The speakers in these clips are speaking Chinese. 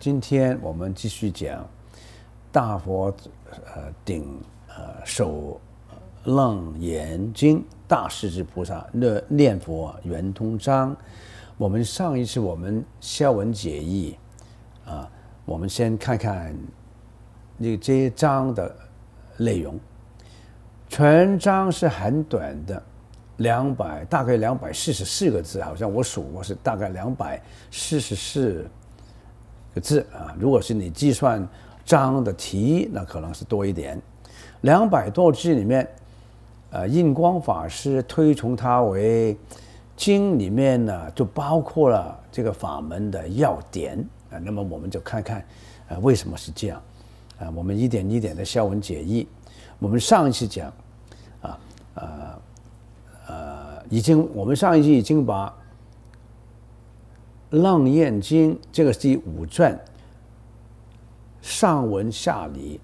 今天我们继续讲《大佛呃顶呃首楞严经》，大势至菩萨那念佛圆通章。我们上一次我们消文解义啊，我们先看看那这一章的内容。全章是很短的，两百大概两百四十四个字，好像我数过是大概两百四十四。个字啊，如果是你计算章的题，那可能是多一点。两百多字里面，呃，印光法师推崇它为经里面呢，就包括了这个法门的要点啊。那么我们就看看，呃，为什么是这样啊？我们一点一点的下文解义。我们上一期讲，啊，呃，呃，已经我们上一期已经把。《楞严经》这个第五卷上文下理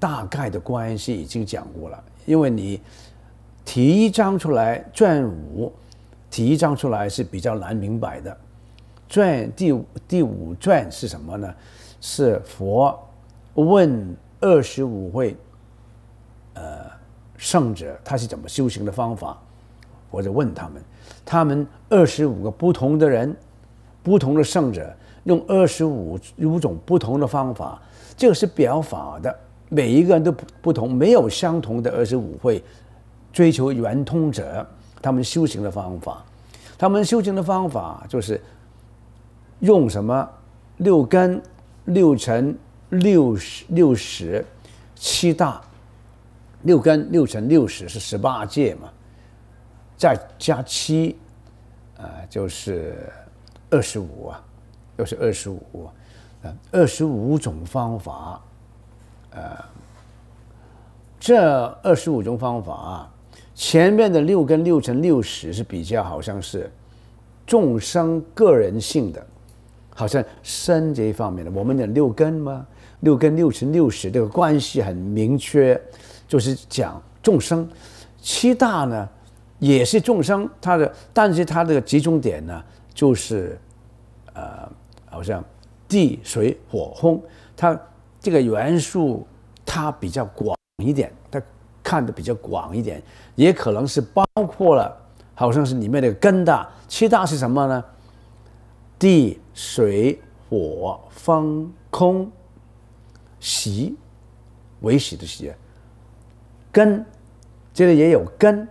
大概的关系已经讲过了，因为你提一章出来，卷五提一章出来是比较难明白的。卷第第五卷是什么呢？是佛问二十五位呃圣者，他是怎么修行的方法？或者问他们，他们二十五个不同的人。不同的圣者用二十五五种不同的方法，这个是表法的，每一个人都不不同，没有相同的。二十五会追求圆通者，他们修行的方法，他们修行的方法就是用什么六根六乘六十六十七大，六根六乘六十是十八界嘛，再加七，呃，就是。二十五啊，又是二十五，啊，二十五种方法，呃，这二十五种方法啊，前面的六根六乘六十是比较好像是众生个人性的，好像身这一方面的，我们的六根嘛，六根六乘六十这个关系很明确，就是讲众生，七大呢也是众生，它的但是它的集中点呢。就是，呃，好像地水火风，它这个元素它比较广一点，它看的比较广一点，也可能是包括了，好像是里面的根的七大是什么呢？地水火风空，习，为喜的习，根，这里也有根。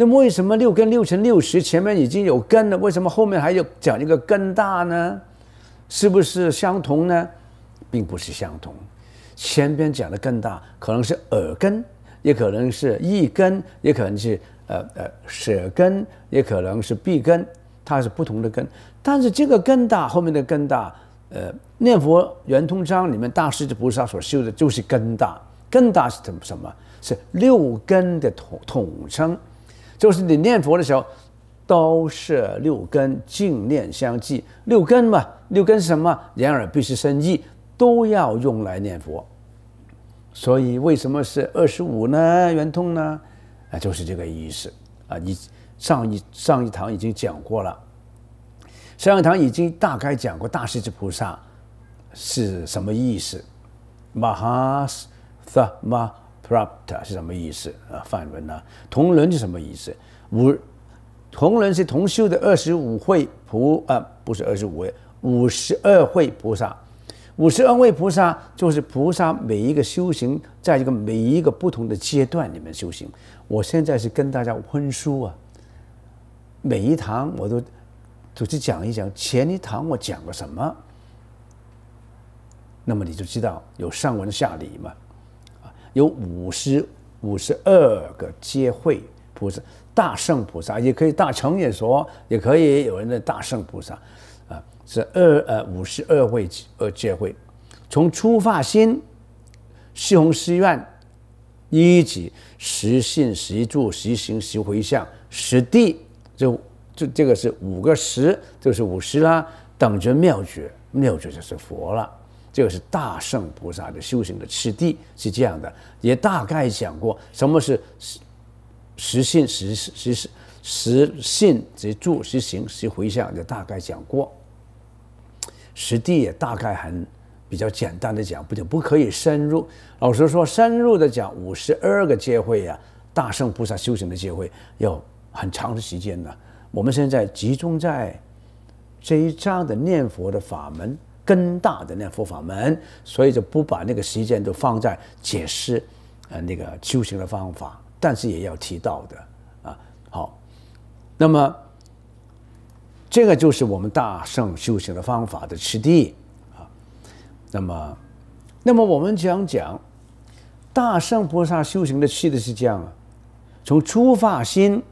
那为什么六根六乘六十前面已经有根了？为什么后面还要讲一个根大呢？是不是相同呢？并不是相同。前边讲的根大可能是耳根，也可能是意根，也可能是呃呃舌根，也可能是鼻根，它是不同的根。但是这个根大后面的根大，呃，念佛圆通章里面大势至菩萨所修的就是根大，根大是什么？是六根的统统称。就是你念佛的时候，都是六根净念相继。六根嘛，六根什么？眼耳鼻舌身意都要用来念佛。所以为什么是二十五呢？圆通呢？啊，就是这个意思啊！你上一上一堂已经讲过了，上一堂已经大概讲过大势至菩萨是什么意思。马哈斯萨嘛。p r u p t 是什么意思啊？范文呢？同伦是什么意思？五同伦是同修的二十五会菩啊，不是二十五，五十二会菩萨。五十二位菩萨就是菩萨，每一个修行，在一个每一个不同的阶段里面修行。我现在是跟大家温书啊，每一堂我都总是讲一讲前一堂我讲了什么，那么你就知道有上文下理嘛。有五十五十二个阶会菩萨，大圣菩萨也可以大乘也说，也可以有人的大圣菩萨，啊，是二呃五十二位呃阶会，从初发心，西红寺院一级十信十住十行十回向十地，就就这个是五个十，就是五十啦，等着妙觉，妙觉就是佛了。这个是大圣菩萨的修行的次第是这样的，也大概讲过什么是实实性实实实实性即住实行实回向，也大概讲过。实地也大概很比较简单的讲，不就不可以深入？老实说，深入的讲五十二个阶会呀，大圣菩萨修行的阶会要很长的时间呢。我们现在集中在这一章的念佛的法门。更大的那佛法门，所以就不把那个时间都放在解释，呃，那个修行的方法，但是也要提到的啊。好，那么这个就是我们大圣修行的方法的次第啊。那么，那么我们讲讲大圣菩萨修行的次第是这样啊，从出发心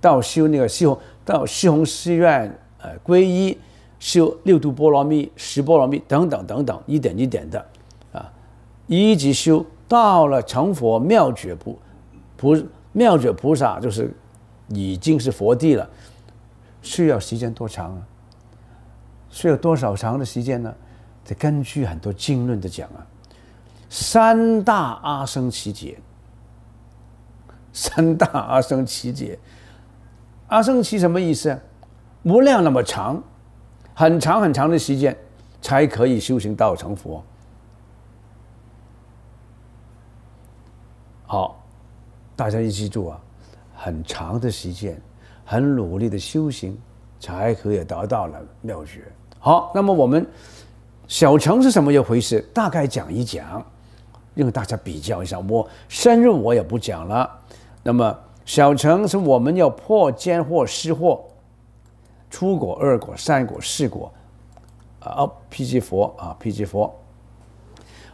到修那个西到西红寺院呃皈依。修六度波罗蜜、十波罗蜜等等等等，一点一点的，啊，一直修到了成佛妙觉菩，菩妙觉菩萨就是已经是佛地了，需要时间多长啊？需要多少长的时间呢？得根据很多经论的讲啊，三大阿僧祇劫，三大阿僧祇劫，阿僧祇什么意思啊？无量那么长。很长很长的时间才可以修行道成佛。好，大家一记住啊，很长的时间，很努力的修行，才可以得到了妙学。好，那么我们小乘是什么一回事？大概讲一讲，因为大家比较一下，我深入我也不讲了。那么小乘是我们要破间或失惑。初果、二果、三果、四果，啊，辟支佛啊，辟支佛。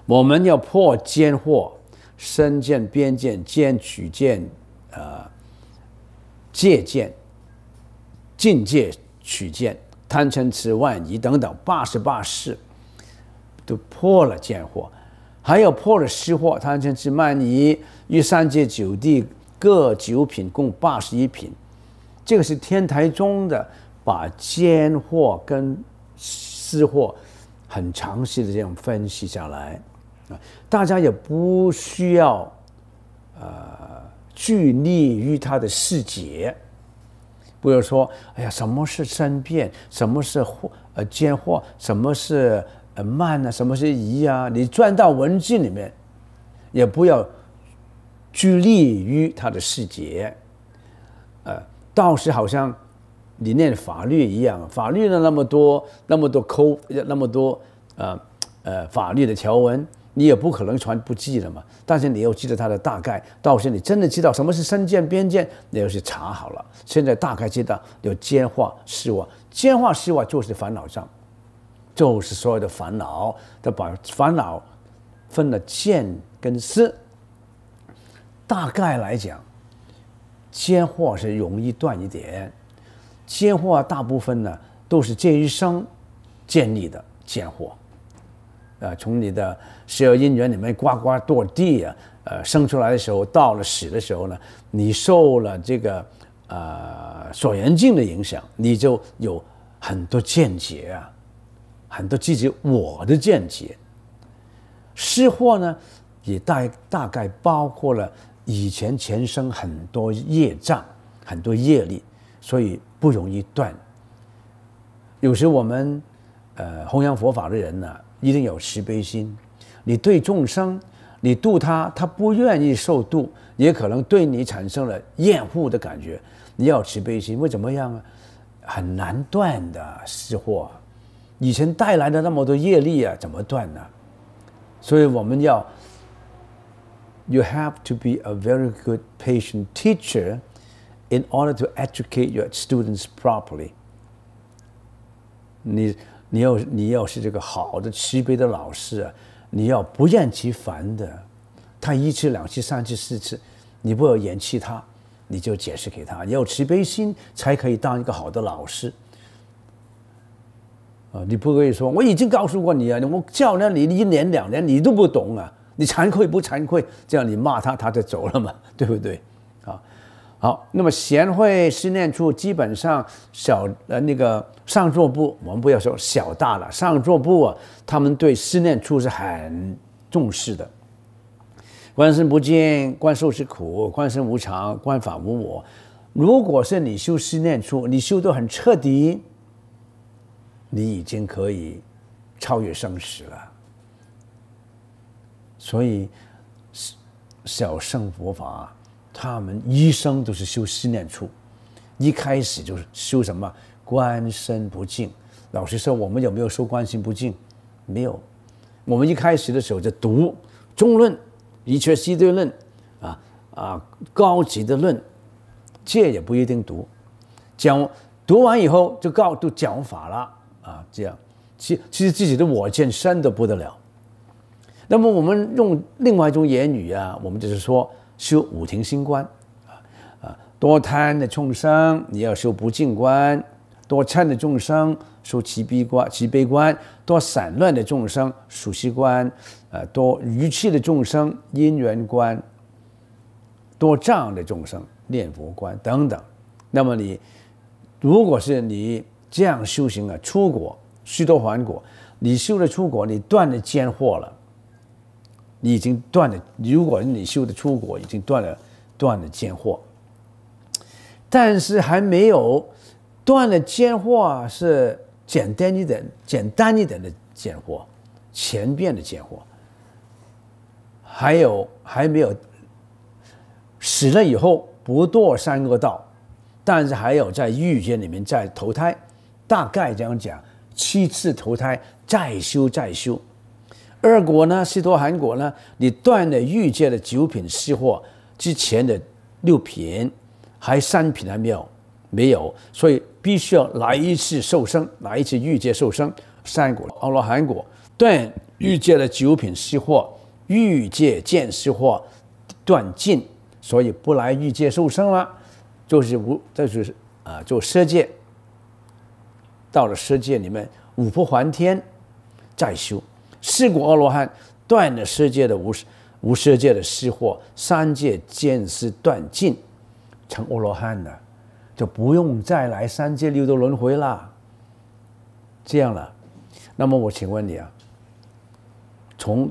我们要破见惑、身见、边见、见取见、呃，戒见、境界取见、贪嗔痴万疑等等八十八事，都破了见惑，还有破了思惑，贪嗔痴慢疑，与三界九地各九品，共八十一品。这个是天台宗的。把奸货跟私货很详细的这样分析下来啊，大家也不需要呃，拘泥于它的细节。不要说哎呀，什么是生变，什么是货呃奸货，什么是呃慢呢，什么是疑啊？你转到文字里面，也不要拘泥于它的细节，呃，倒是好像。你念法律一样，法律呢那么多，那么多抠，那么多啊，呃，法律的条文，你也不可能全不记了嘛。但是你要记得它的大概，到时候你真的知道什么是身见、边见，你要去查好了。现在大概知道有奸化、湿望，奸化、湿望就是烦恼障，就是所有的烦恼，他把烦恼分了见跟思。大概来讲，奸化是容易断一点。见货大部分呢都是这一生建立的贱货，呃，从你的十二因缘里面呱呱堕地啊，呃，生出来的时候，到了死的时候呢，你受了这个呃所缘境的影响，你就有很多见解啊，很多自己我的见解。失货呢也大大概包括了以前前生很多业障、很多业力。所以不容易断。有时我们，呃，弘扬佛法的人呢，一定有慈悲心。你对众生，你度他，他不愿意受度，也可能对你产生了厌恶的感觉。你要慈悲心，会怎么样啊？很难断的是惑。以前带来的那么多业力啊，怎么断呢？所以我们要，you have to be a very good patient teacher。In order to educate your students properly，你你要你要是这个好的慈悲的老师啊，你要不厌其烦的，他一次两次三次四次，你不要嫌弃他，你就解释给他，你有慈悲心才可以当一个好的老师啊！你不可以说我已经告诉过你啊，我教了你一年两年你都不懂啊，你惭愧不惭愧？这样你骂他他就走了嘛，对不对？啊？好，那么贤慧思念处基本上小呃那个上座部，我们不要说小大了，上座部啊，他们对思念处是很重视的。观身不净，观受是苦，观身无常，观法无我。如果是你修思念处，你修得很彻底，你已经可以超越生死了。所以小胜佛法。他们一生都是修思念处，一开始就是修什么观身不净。老实说我们有没有修观心不净？没有。我们一开始的时候就读中论、一切西对论啊啊，高级的论，这也不一定读。讲读完以后就告都讲法了啊，这样。其其实自己的我见深的不得了。那么我们用另外一种言语啊，我们就是说。修五庭心观，啊啊，多贪的众生你要修不净观；多嗔的众生修慈悲观；慈悲观多散乱的众生属息观；啊，多愚气的众生因缘观；多障的众生念佛观等等。那么你如果是你这样修行啊，出国须多还国，你修了出国，你断了见惑了。你已经断了，如果你修的出国已经断了，断了贱货。但是还没有断了贱货，啊，是简单一点、简单一点的贱货，前边的贱货。还有还没有死了以后不堕三恶道，但是还有在狱间里面再投胎，大概这样讲，七次投胎再修再修。二果呢？西陀韩果呢？你断了欲界的九品失货之前的六品，还三品还没有没有，所以必须要来一次受生，来一次欲界受生。三果阿罗汉果断欲界的九品失货，欲界见失货断尽，所以不来欲界受生了，就是无，这是啊，就色界。到了色界里面五破还天，再修。四果阿罗汉断了世界的无无世界的失惑，三界见识断尽，成阿罗汉了，就不用再来三界六道轮回了。这样了，那么我请问你啊，从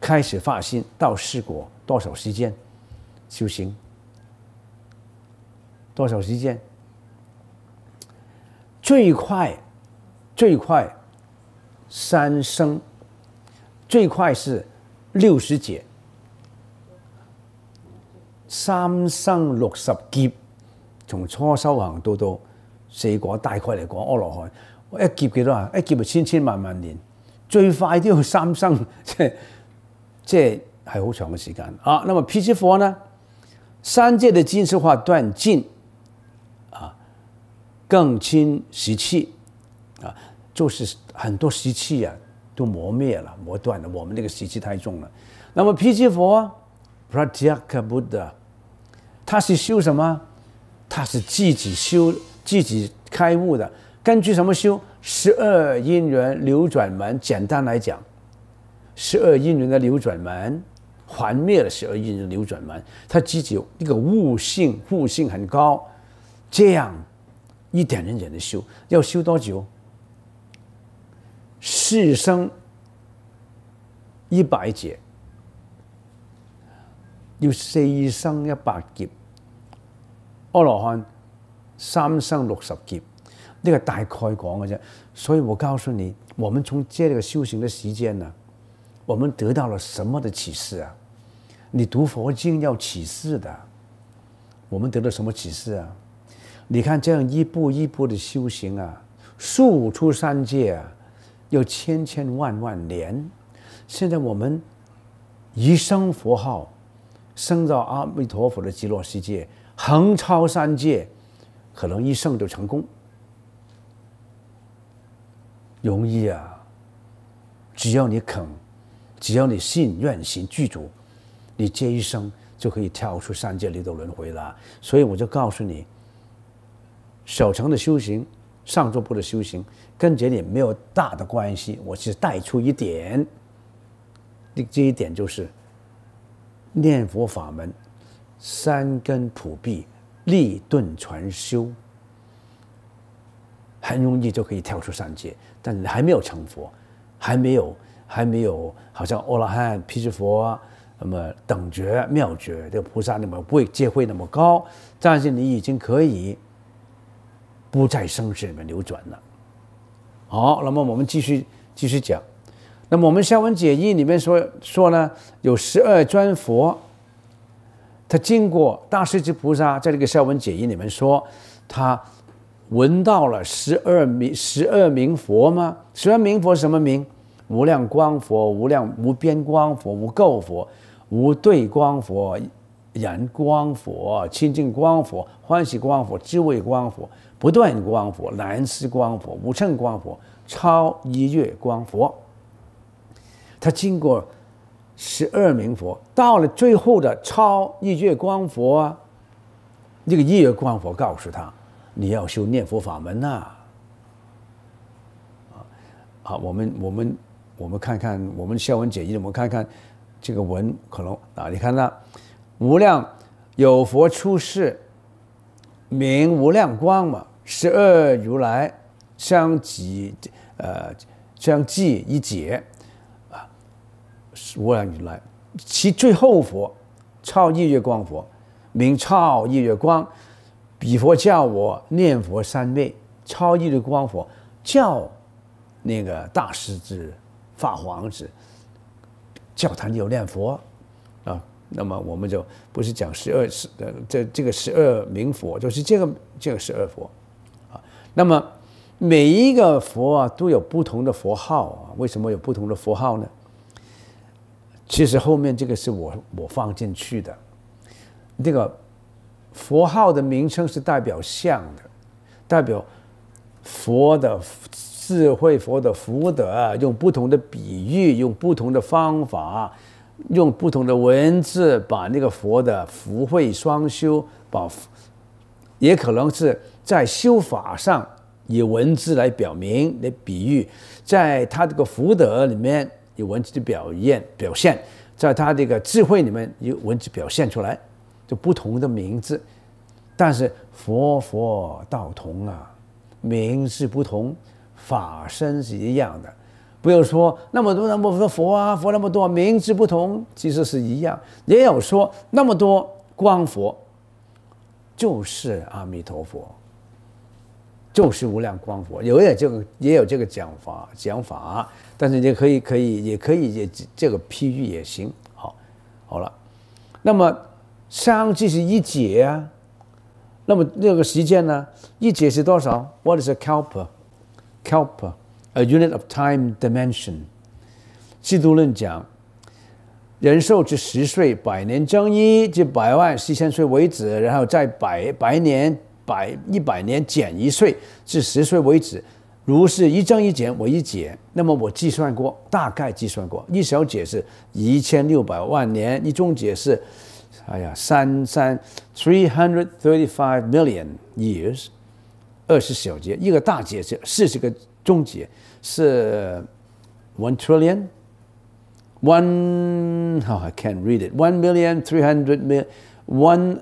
开始发心到四果多少时间修行？多少时间？最快，最快。三生，最快是六十节，三生六十劫，从初修行到到四果，大概嚟讲阿罗汉，一劫几多啊？一劫就千千万万年，最快都要三生，即系即系系好长嘅时间啊。那么辟支佛呢？三界的金石化断尽啊，更轻十次啊。就是很多习气啊，都磨灭了、磨断了。我们那个习气太重了。那么脾气佛啊，Pratyakbuddha，他是修什么？他是自己修、自己开悟的。根据什么修？十二因缘流转门。简单来讲，十二因缘的流转门，还灭了十二因缘流转门。他自己那个悟性、悟性很高，这样一点人也能修。要修多久？四生一百劫，要四生一百劫，阿罗汉三生六十劫，呢个大概讲嘅啫。所以我告诉你，我们从这个修行的时间呢，我们得到了什么的启示啊？你读佛经要启示的，我们得到什么启示啊？你看这样一步一步的修行啊，数出三界啊。有千千万万年，现在我们一声佛号，生到阿弥陀佛的极乐世界，横超三界，可能一生就成功，容易啊！只要你肯，只要你信愿行具足，你这一生就可以跳出三界里的轮回了。所以我就告诉你，小乘的修行。上座部的修行跟这里没有大的关系，我只带出一点，这这一点就是念佛法门，三根普被，立顿传修，很容易就可以跳出三界，但你还没有成佛，还没有还没有，好像阿罗汉、毗支佛那么等觉、妙觉，这个菩萨那么会智慧那么高，但是你已经可以。不在生死里面流转了。好，那么我们继续继续讲。那么我们《孝文解义》里面说说呢，有十二尊佛，他经过大势至菩萨，在这个《孝文解义》里面说，他闻到了十二名十二名佛吗？十二名佛什么名？无量光佛、无量无边光佛、无垢佛、无对光佛、燃光佛、清净光佛、欢喜光佛、智慧光佛。不断光佛，南师光佛，无称光佛，超一月光佛。他经过十二名佛，到了最后的超一月光佛啊。那个一月光佛告诉他：“你要修念佛法门啊。”啊，好，我们我们我们看看，我们下文解义，我们看看这个文可能啊，你看那无量有佛出世，名无量光嘛。十二如来相继，呃，相继一劫啊，十量如来，其最后佛超日月光佛，名超日月光，比佛教我念佛三昧，超日月光佛教那个大师子法皇子教他有念佛啊，那么我们就不是讲十二十，这这个十二名佛，就是这个这个十二佛。那么每一个佛啊，都有不同的佛号啊。为什么有不同的佛号呢？其实后面这个是我我放进去的。这个佛号的名称是代表像的，代表佛的智慧、佛的福德，用不同的比喻，用不同的方法，用不同的文字，把那个佛的福慧双修，把也可能是。在修法上，以文字来表明、来比喻，在他这个福德里面有文字的表现；表现在他这个智慧里面有文字表现出来，就不同的名字。但是佛佛道同啊，名字不同，法身是一样的。不要说那么多那么多佛啊，佛那么多名字不同，其实是一样。也有说那么多光佛，就是阿弥陀佛。就是无量光佛，有也这个也有这个讲法讲法，但是也可以可以也可以也这个批喻也行。好，好了，那么商即是一节啊，那么那个时间呢？一节是多少？What's i a kalpa? Kalpa, a unit of time dimension.《基督论》讲，人寿至十岁，百年增一至百万四千岁为止，然后在百百年。百一百年减一岁至十岁为止，如是一增一减，我一减，那么我计算过，大概计算过一小节是一千六百万年，一总结是，哎呀，三三 three hundred thirty five million years，二十小节，一个大节是四十个总结是 one trillion one，o how i can't read it，one million three hundred mil，one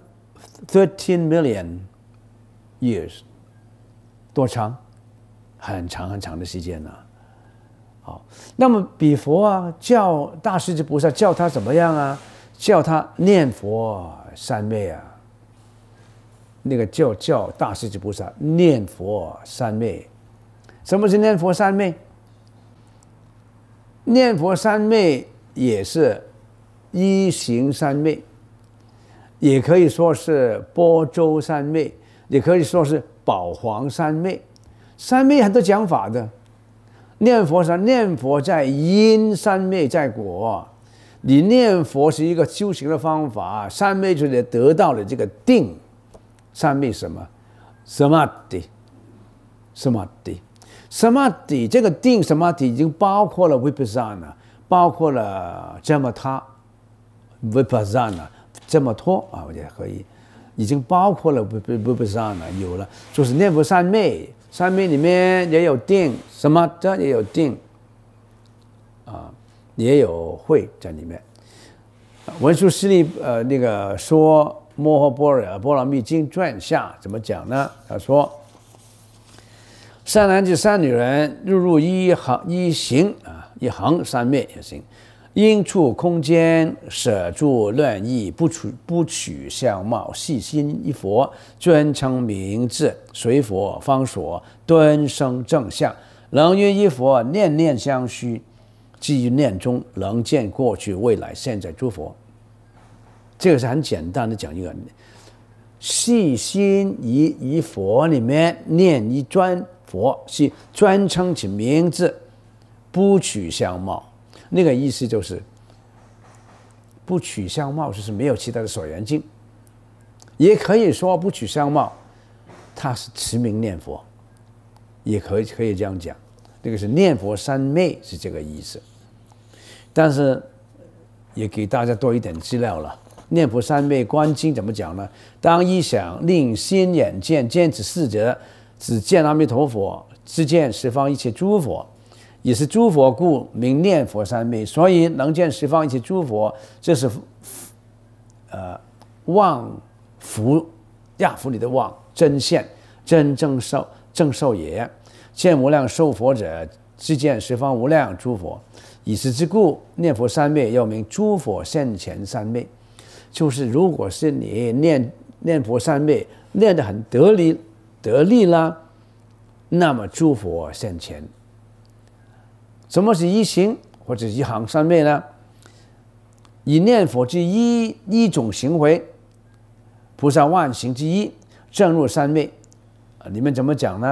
thirteen million。y e s 多长，很长很长的时间呢。好，那么比佛啊，叫大势子菩萨叫他怎么样啊？叫他念佛三昧啊。那个叫叫大势子菩萨念佛三昧，什么是念佛三昧？念佛三昧也是一行三昧，也可以说是波州三昧。也可以说是宝皇三昧，三昧很多讲法的，念佛三念佛在因，三昧在果。你念佛是一个修行的方法，三昧就得得到了这个定，三昧什么？什么的？什么的？什么的？这个定什么的已经包括了 vipassana，包括了这么他 v i p a s s a n a 这么 a 啊，我觉得可以。已经包括了不不不不上了，有了，就是念佛三昧，三昧里面也有定，什么这也有定，啊，也有慧在里面。文殊师利呃，那个说《摩诃波若波罗蜜经》传下怎么讲呢？他说，善男及善女人，入入一行一行啊，一行三昧也行。因处空间，舍住乱意，不取不取相貌，细心一佛，尊称名字，随佛方所，端生正相，能于一佛念念相续，即念中能见过去未来现在诸佛。这个是很简单的讲一个，细心一一佛里面念一专佛，是专称其名字，不取相貌。那个意思就是不取相貌，就是没有其他的所缘境。也可以说不取相貌，他是持名念佛，也可以可以这样讲。那个是念佛三昧是这个意思。但是也给大家多一点资料了。念佛三昧观经怎么讲呢？当一想令心眼见见此四者，只见阿弥陀佛，只见十方一切诸佛。也是诸佛故名念佛三昧，所以能见十方一切诸佛，这是，呃，望福、亚福里的望，真现真正受正受也，见无量受佛者，即见十方无量诸佛。以此之故，念佛三昧又名诸佛现前三昧，就是如果是你念念佛三昧念得很得力得力啦，那么诸佛现前。什么是一行或者一行三昧呢？以念佛之一一种行为，菩萨万行之一，正入三昧。啊，你们怎么讲呢？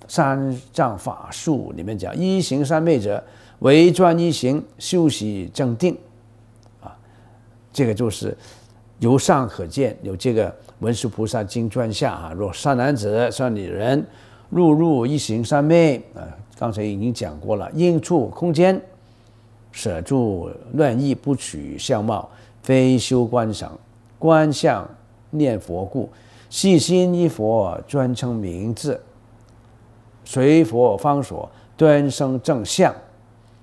《三藏法术里面讲，一行三昧者，为专一行，修习正定。啊，这个就是由上可见，有这个《文殊菩萨经》传下啊，若善男子、善女人，入入一行三昧啊。刚才已经讲过了，应处空间，舍住乱意，不取相貌，非修观赏，观相念佛故，细心依佛专称名字，随佛方所，端生正相，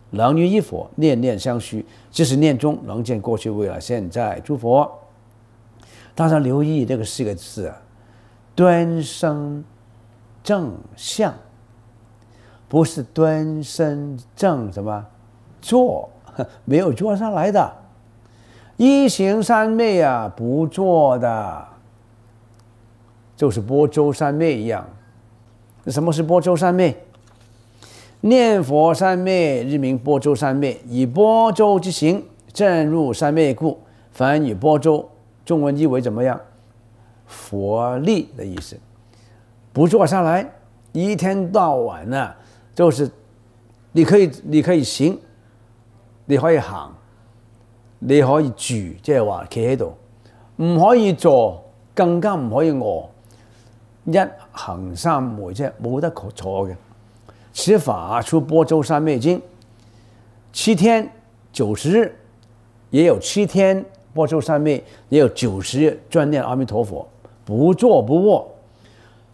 能于一佛念念相续，即是念中能见过去未来现在诸佛。大家留意这个四个字，端生正相。不是端身正什么，坐没有坐上来的，一行三昧啊，不坐的，就是波州三昧一样。什么是波州三昧？念佛三昧日名波州三昧，以波州之行正入三昧故。凡与波州，中文意为怎么样？佛力的意思，不坐下来，一天到晚呢。就是你可以你可以行你可以行你可以住即系话企喺度唔可以坐更加唔可以饿一行三昧啫冇得坐嘅。《此法出波州三昧经》七天九十日也有七天波州三昧，也有九十日专念阿弥陀佛，不坐不卧。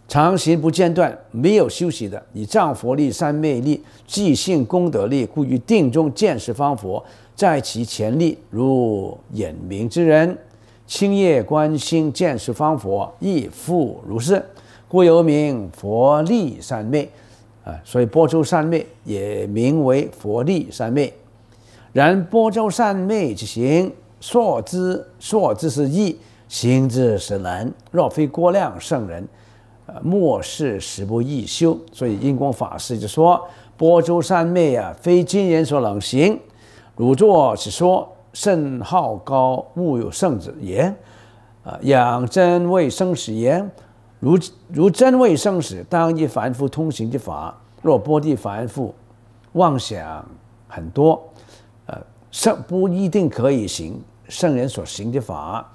常行不间断，没有休息的，以藏佛力、三昧力、即性功德力，故于定中见识方佛，在其前力如眼明之人，清夜观心见识方佛，亦复如是。故有名佛力三昧。啊，所以波州三昧也名为佛力三昧。然波州三昧之行，说之说之是易，行之是难。若非过量圣人。末世时不易修，所以印光法师就说：“波州三昧啊，非今人所能行。”如作是说，甚好高，勿有圣子也。啊，养真谓生死言，如如真谓生死，当亦凡夫通行之法。若波地凡夫，妄想很多，呃，圣不一定可以行圣人所行之法。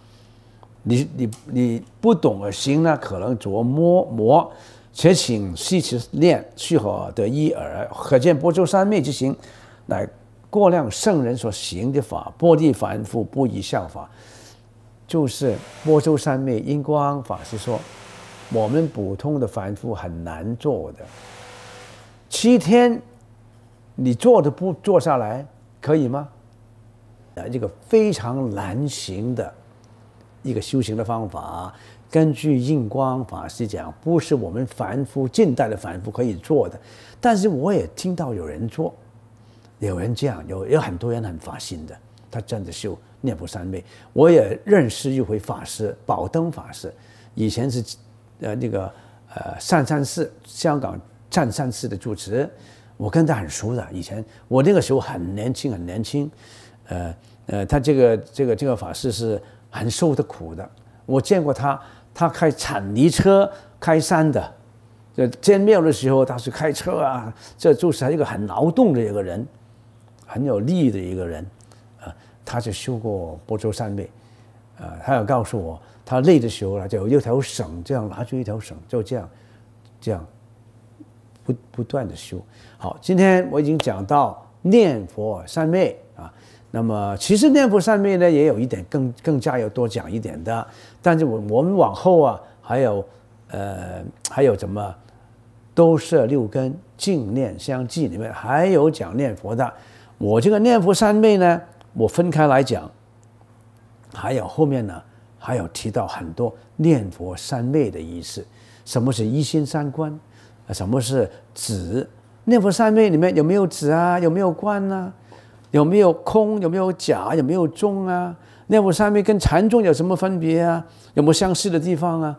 你你你不懂的行呢，可能琢磨磨，且请细其念去何得一耳。可见波州三昧之行，乃过量圣人所行的法。波地凡夫不宜效法，就是波州三昧。因光法师说，我们普通的凡夫很难做的。七天你做的不做下来，可以吗？啊，这个非常难行的。一个修行的方法，根据印光法师讲，不是我们凡夫近代的凡夫可以做的。但是我也听到有人做，有人这样，有有很多人很发心的，他真的修念佛三昧。我也认识一回法师，宝灯法师，以前是呃那个呃善善寺香港善善寺的住持，我跟他很熟的。以前我那个时候很年轻，很年轻，呃呃，他这个这个这个法师是。很受的苦的，我见过他，他开铲泥车开山的，这建庙的时候他是开车啊，这就是他一个很劳动的一个人，很有力的一个人，啊，他就修过波州三昧，啊，他要告诉我，他累的时候呢，就有一条绳这样拿出一条绳就这样，这样，不不断的修。好，今天我已经讲到念佛三昧。那么，其实念佛上面呢，也有一点更更加要多讲一点的。但是我我们往后啊，还有，呃，还有怎么，都设六根，净念相继里面还有讲念佛的。我这个念佛三昧呢，我分开来讲。还有后面呢，还有提到很多念佛三昧的意思。什么是一心三观？什么是止？念佛三昧里面有没有止啊？有没有观呢？有没有空？有没有假？有没有重啊？念佛三昧跟禅宗有什么分别啊？有没有相似的地方啊？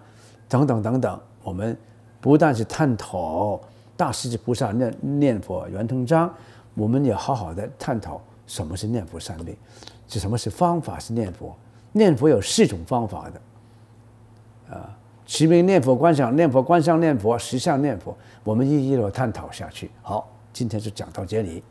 等等等等，我们不但是探讨大势至菩萨念念佛圆通章，我们也好好的探讨什么是念佛三昧，是什么是方法是念佛？念佛有四种方法的，啊，持名念佛、观想念佛、观相念佛、实相念佛，我们一一的探讨下去。好，今天就讲到这里。